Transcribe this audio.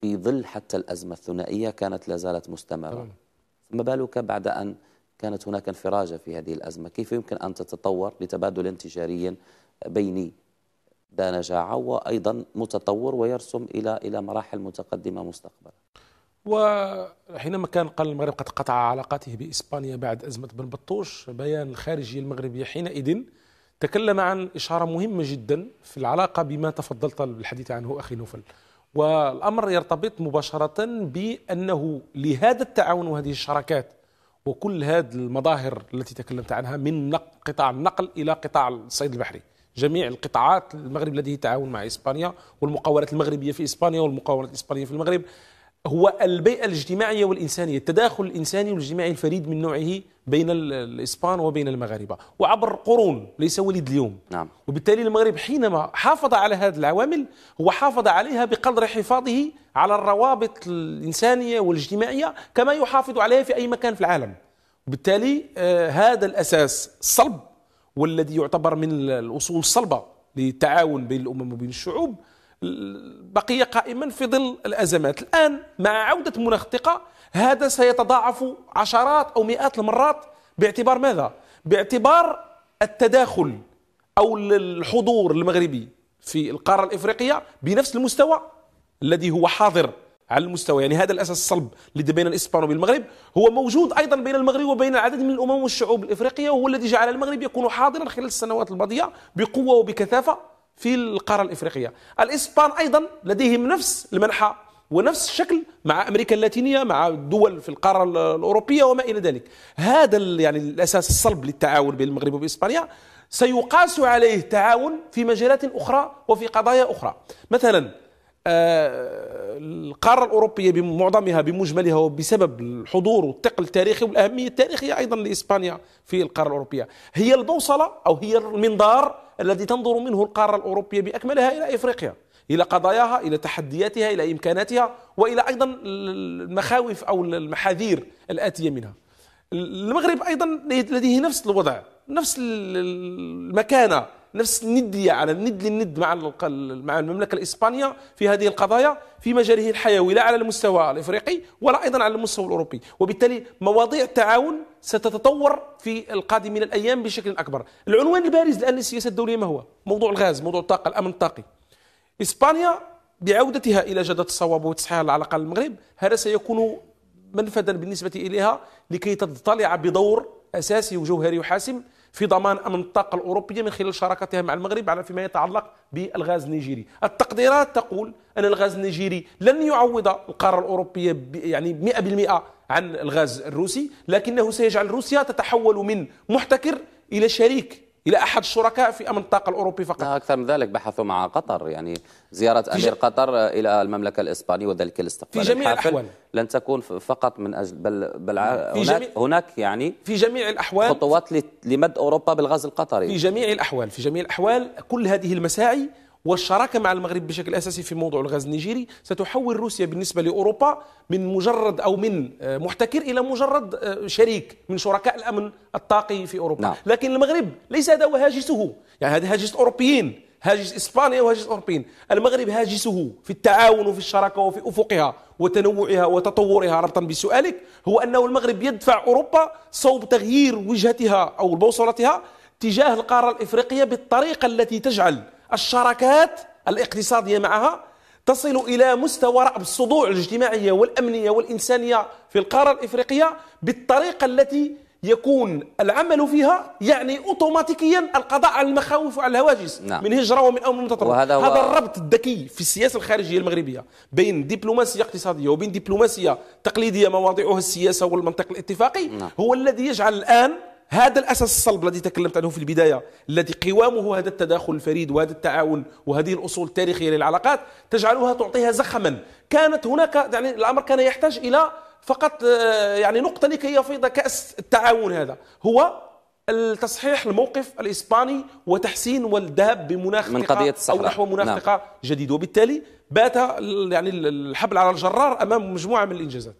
في ظل حتى الأزمة الثنائية كانت لا زالت مستمرة فما بالك بعد أن كانت هناك انفراجة في هذه الأزمة كيف يمكن أن تتطور لتبادل انتشاري بيني ذا نجاعة وأيضا متطور ويرسم إلى إلى مراحل متقدمة مستقبلا وحينما كان قال المغرب قد قطع علاقاته بإسبانيا بعد أزمة بن بطوش بيان الخارجي المغربي حينئذ تكلم عن إشارة مهمة جدا في العلاقة بما تفضلت بالحديث عنه أخي نوفل والأمر يرتبط مباشرة بأنه لهذا التعاون وهذه الشراكات وكل هذه المظاهر التي تكلمت عنها من قطاع النقل إلى قطاع الصيد البحري جميع القطاعات المغرب لديه تعاون مع إسبانيا والمقاولات المغربية في إسبانيا والمقاولات الإسبانية في المغرب هو البيئة الاجتماعية والإنسانية التداخل الإنساني والاجتماعي الفريد من نوعه بين الإسبان وبين المغاربة وعبر قرون ليس وليد اليوم نعم. وبالتالي المغرب حينما حافظ على هذه العوامل هو حافظ عليها بقدر حفاظه على الروابط الإنسانية والاجتماعية كما يحافظ عليها في أي مكان في العالم وبالتالي آه هذا الأساس الصلب والذي يعتبر من الأصول الصلبة للتعاون بين الأمم وبين الشعوب بقي قائما في ظل الأزمات الآن مع عودة مناخ الثقه هذا سيتضاعف عشرات أو مئات المرات باعتبار ماذا؟ باعتبار التداخل أو الحضور المغربي في القارة الإفريقية بنفس المستوى الذي هو حاضر على المستوى يعني هذا الاساس الصلب الذي بين الاسبان وبين المغرب هو موجود ايضا بين المغرب وبين العدد من الامم والشعوب الافريقيه وهو الذي جعل المغرب يكون حاضرا خلال السنوات الماضيه بقوه وبكثافه في القارة الإفريقية الإسبان أيضا لديهم نفس المنحى ونفس الشكل مع امريكا اللاتينيه مع دول في القاره الاوروبيه وما الى ذلك هذا يعني الاساس الصلب للتعاون بين المغرب واسبانيا سيقاس عليه تعاون في مجالات اخرى وفي قضايا اخرى مثلا القارة الأوروبية بمعظمها بمجملها وبسبب الحضور والثقل التاريخي والأهمية التاريخية أيضا لإسبانيا في القارة الأوروبية هي البوصلة أو هي المنظار الذي تنظر منه القارة الأوروبية بأكملها إلى إفريقيا إلى قضاياها إلى تحدياتها إلى إمكاناتها وإلى أيضا المخاوف أو المحاذير الآتية منها المغرب أيضا لديه نفس الوضع نفس المكانة نفس الندية على الند للند مع مع المملكة الإسبانية في هذه القضايا في مجاله الحيوي لا على المستوى الإفريقي ولا أيضا على المستوى الأوروبي وبالتالي مواضيع التعاون ستتطور في القادم من الأيام بشكل أكبر العنوان البارز الآن للسياسة الدولية ما هو؟ موضوع الغاز موضوع الطاقة الأمن الطاقي إسبانيا بعودتها إلى جادة الصواب وتصحيح العلاقة المغرب هذا سيكون منفذا بالنسبة إليها لكي تطلع بدور أساسي وجوهري وحاسم في ضمان أمن الطاقة الأوروبية من خلال شراكتها مع المغرب على فيما يتعلق بالغاز النيجيري التقديرات تقول أن الغاز النيجيري لن يعوض القارة الأوروبية يعني 100% عن الغاز الروسي لكنه سيجعل روسيا تتحول من محتكر إلى شريك الى احد الشركاء في امن الطاقه الاوروبي فقط لا اكثر من ذلك بحثوا مع قطر يعني زياره امير قطر الى المملكه الاسبانيه وذلك الاستقبال في جميع الاحوال لن تكون فقط من اجل بل بل في هناك جميع هناك يعني في جميع الاحوال خطوات لمد اوروبا بالغاز القطري في جميع الاحوال في جميع الاحوال كل هذه المساعي والشراكة مع المغرب بشكل أساسي في موضوع الغاز النيجيري ستحول روسيا بالنسبة لأوروبا من مجرد أو من آه، محتكر إلى مجرد آه، شريك من شركاء الأمن الطاقي في أوروبا نعم. لكن المغرب ليس هذا هو هاجسه يعني هذا هاجس أوروبيين هاجس إسبانيا وهاجس أوروبيين المغرب هاجسه في التعاون وفي الشراكة وفي أفقها وتنوعها وتطورها ربطا بسؤالك هو أنه المغرب يدفع أوروبا صوب تغيير وجهتها أو بوصلتها تجاه القارة الإفريقية بالطريقة التي تجعل الشراكات الاقتصادية معها تصل إلى مستوى رأب الصدوع الاجتماعية والأمنية والإنسانية في القارة الإفريقية بالطريقة التي يكون العمل فيها يعني اوتوماتيكيا القضاء على المخاوف وعلى الهواجس نعم. من هجره ومن امر متطرف هذا هو... الربط الذكي في السياسه الخارجيه المغربيه بين دبلوماسيه اقتصاديه وبين دبلوماسيه تقليديه مواضيعها السياسه والمنطق الاتفاقي نعم. هو الذي يجعل الان هذا الأساس الصلب الذي تكلمت عنه في البداية الذي قوامه هذا التداخل الفريد وهذا التعاون وهذه الأصول التاريخية للعلاقات تجعلها تعطيها زخما كانت هناك يعني الأمر كان يحتاج إلى فقط آه، يعني نقطة لكي يفيض كأس التعاون هذا هو التصحيح الموقف الإسباني وتحسين والذهاب بمناخ من قضية الصحراء أو نحو مناخ نعم. جديد وبالتالي بات يعني الحبل على الجرار أمام مجموعة من الإنجازات